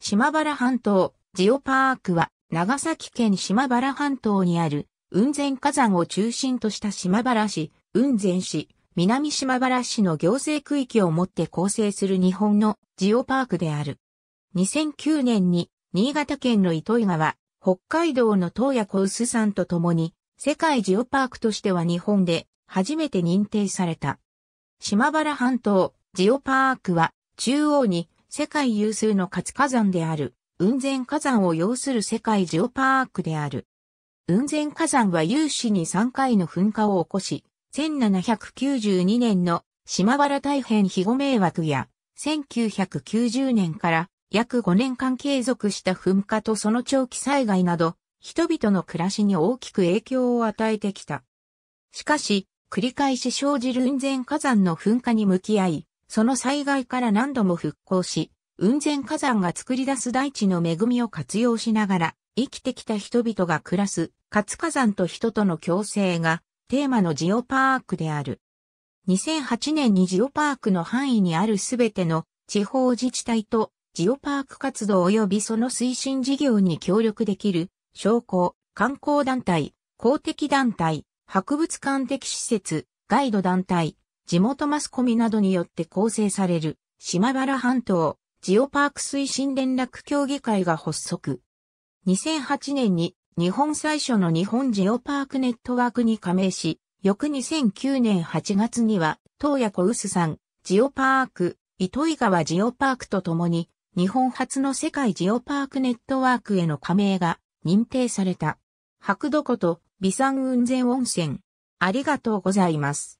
島原半島、ジオパークは、長崎県島原半島にある、雲仙火山を中心とした島原市、雲仙市、南島原市の行政区域をもって構成する日本のジオパークである。2009年に、新潟県の糸魚川、北海道の東野小臼山とともに、世界ジオパークとしては日本で初めて認定された。島原半島、ジオパークは、中央に世界有数の活火山である、雲仙火山を要する世界ジオパークである。雲仙火山は有志に3回の噴火を起こし、1792年の島原大変肥後迷惑や、1990年から約5年間継続した噴火とその長期災害など、人々の暮らしに大きく影響を与えてきた。しかし、繰り返し生じる雲仙火山の噴火に向き合い、その災害から何度も復興し、雲仙火山が作り出す大地の恵みを活用しながら、生きてきた人々が暮らす、活火山と人との共生が、テーマのジオパークである。2008年にジオパークの範囲にあるすべての地方自治体とジオパーク活動及びその推進事業に協力できる商工、観光団体、公的団体、博物館的施設、ガイド団体、地元マスコミなどによって構成される、島原半島、ジオパーク推進連絡協議会が発足。2008年に日本最初の日本ジオパークネットワークに加盟し、翌2009年8月には、東谷小臼さん、ジオパーク、糸井川ジオパークとともに、日本初の世界ジオパークネットワークへの加盟が認定された。白土湖と美山雲仙温泉。ありがとうございます。